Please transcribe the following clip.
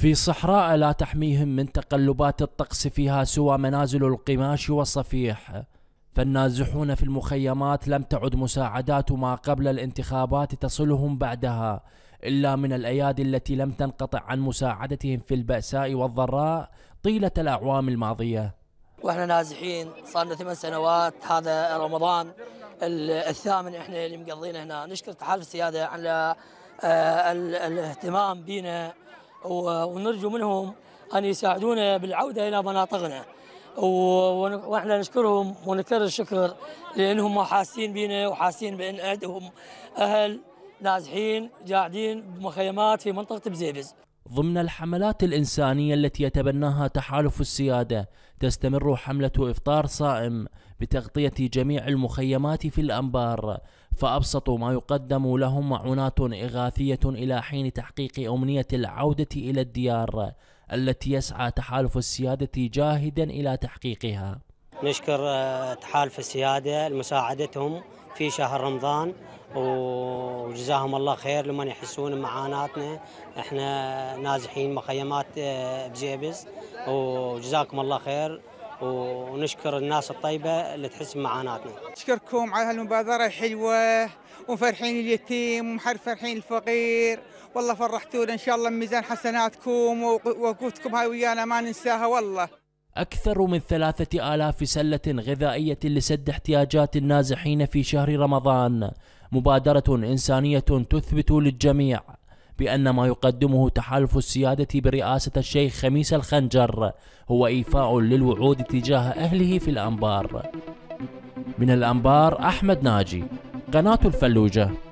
في صحراء لا تحميهم من تقلبات الطقس فيها سوى منازل القماش والصفيح فالنازحون في المخيمات لم تعد مساعدات ما قبل الانتخابات تصلهم بعدها إلا من الأيادي التي لم تنقطع عن مساعدتهم في البأساء والضراء طيلة الأعوام الماضية واحنا نازحين صار لنا ثمان سنوات هذا رمضان الثامن احنا اللي مقضينا هنا نشكر تحالف السياده على آه، الاهتمام بينا ونرجو منهم أن يساعدونا بالعودة إلى مناطقنا واحنا نشكرهم ونكرر الشكر لانهم حاسين بينا وحاسين بان عندهم اهل نازحين قاعدين بمخيمات في منطقه بزيبز. ضمن الحملات الإنسانية التي يتبناها تحالف السيادة تستمر حملة إفطار صائم بتغطية جميع المخيمات في الأنبار فأبسط ما يقدم لهم معونات إغاثية إلى حين تحقيق أمنية العودة إلى الديار التي يسعى تحالف السيادة جاهدا إلى تحقيقها نشكر آه، تحالف السيادة لمساعدتهم في شهر رمضان وجزاهم الله خير لمن يحسون معاناتنا احنا نازحين مخيمات آه، بزيبز وجزاكم الله خير ونشكر الناس الطيبة اللي تحس معاناتنا نشكركم على هالمبادرة الحلوة ومفرحين اليتيم فرحين الفقير والله فرحتونا إن شاء الله من ميزان حسناتكم ووقوتكم هاي ويانا ما ننساها والله أكثر من ثلاثة آلاف سلة غذائية لسد احتياجات النازحين في شهر رمضان مبادرة إنسانية تثبت للجميع بأن ما يقدمه تحالف السيادة برئاسة الشيخ خميس الخنجر هو إيفاء للوعود تجاه أهله في الأنبار من الأنبار أحمد ناجي قناة الفلوجة